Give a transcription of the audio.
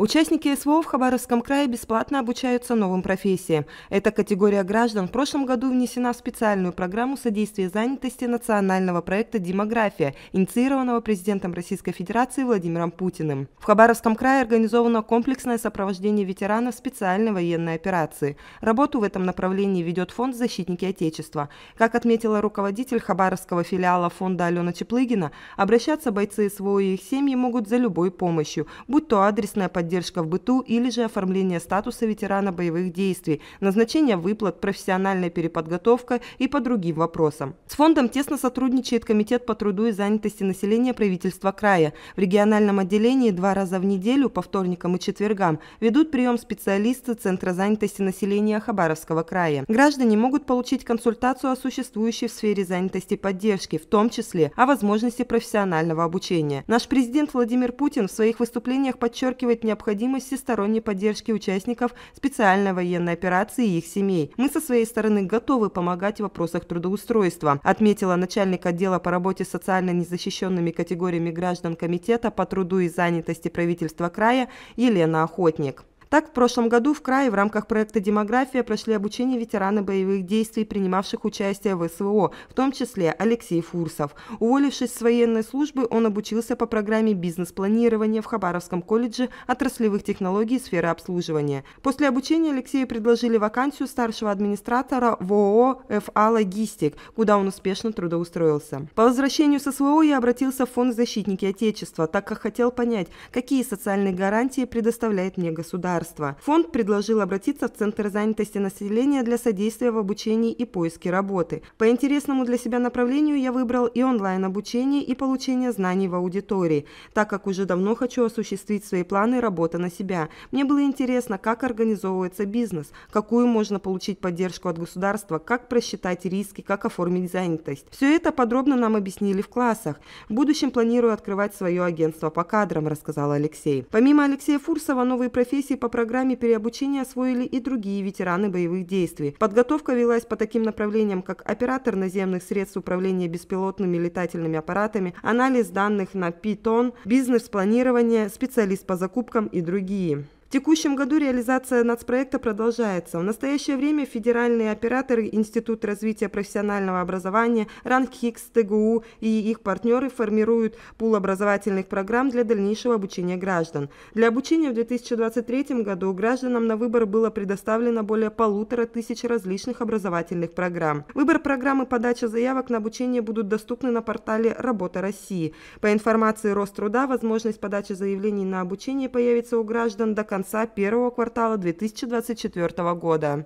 Участники СВО в Хабаровском крае бесплатно обучаются новым профессиям. Эта категория граждан в прошлом году внесена в специальную программу содействия занятости национального проекта «Демография», инициированного президентом Российской Федерации Владимиром Путиным. В Хабаровском крае организовано комплексное сопровождение ветеранов специальной военной операции. Работу в этом направлении ведет фонд «Защитники Отечества». Как отметила руководитель хабаровского филиала фонда Алена Чеплыгина, обращаться бойцы СВО и их семьи могут за любой помощью, будь то адресная поддержка, поддержка в быту или же оформление статуса ветерана боевых действий, назначение выплат, профессиональная переподготовка и по другим вопросам. С фондом тесно сотрудничает Комитет по труду и занятости населения правительства края. В региональном отделении два раза в неделю по вторникам и четвергам ведут прием специалисты Центра занятости населения Хабаровского края. Граждане могут получить консультацию о существующей в сфере занятости поддержки, в том числе о возможности профессионального обучения. Наш президент Владимир Путин в своих выступлениях подчеркивает необходимость необходимости сторонней поддержки участников специальной военной операции и их семей. Мы со своей стороны готовы помогать в вопросах трудоустройства, отметила начальник отдела по работе с социально незащищенными категориями граждан Комитета по труду и занятости правительства края Елена Охотник. Так, в прошлом году в крае в рамках проекта «Демография» прошли обучение ветераны боевых действий, принимавших участие в СВО, в том числе Алексей Фурсов. Уволившись с военной службы, он обучился по программе бизнес-планирования в Хабаровском колледже отраслевых технологий сферы обслуживания. После обучения Алексею предложили вакансию старшего администратора в ООО «ФА Логистик», куда он успешно трудоустроился. По возвращению со СВО я обратился в фонд «Защитники Отечества», так как хотел понять, какие социальные гарантии предоставляет мне государство государства. Фонд предложил обратиться в Центр занятости населения для содействия в обучении и поиске работы. По интересному для себя направлению я выбрал и онлайн-обучение, и получение знаний в аудитории, так как уже давно хочу осуществить свои планы работы на себя. Мне было интересно, как организовывается бизнес, какую можно получить поддержку от государства, как просчитать риски, как оформить занятость. Все это подробно нам объяснили в классах. В будущем планирую открывать свое агентство по кадрам, рассказал Алексей. Помимо Алексея Фурсова, новые профессии по по программе переобучения освоили и другие ветераны боевых действий. Подготовка велась по таким направлениям, как оператор наземных средств управления беспилотными летательными аппаратами, анализ данных на Python, бизнес-планирование, специалист по закупкам и другие. В текущем году реализация нацпроекта продолжается. В настоящее время федеральные операторы Институт развития профессионального образования, РАНХИКС, ТГУ и их партнеры формируют пул образовательных программ для дальнейшего обучения граждан. Для обучения в 2023 году гражданам на выбор было предоставлено более полутора тысяч различных образовательных программ. Выбор программы подачи заявок на обучение будут доступны на портале «Работа России». По информации Роструда, возможность подачи заявлений на обучение появится у граждан до конца конца первого квартала 2024 года.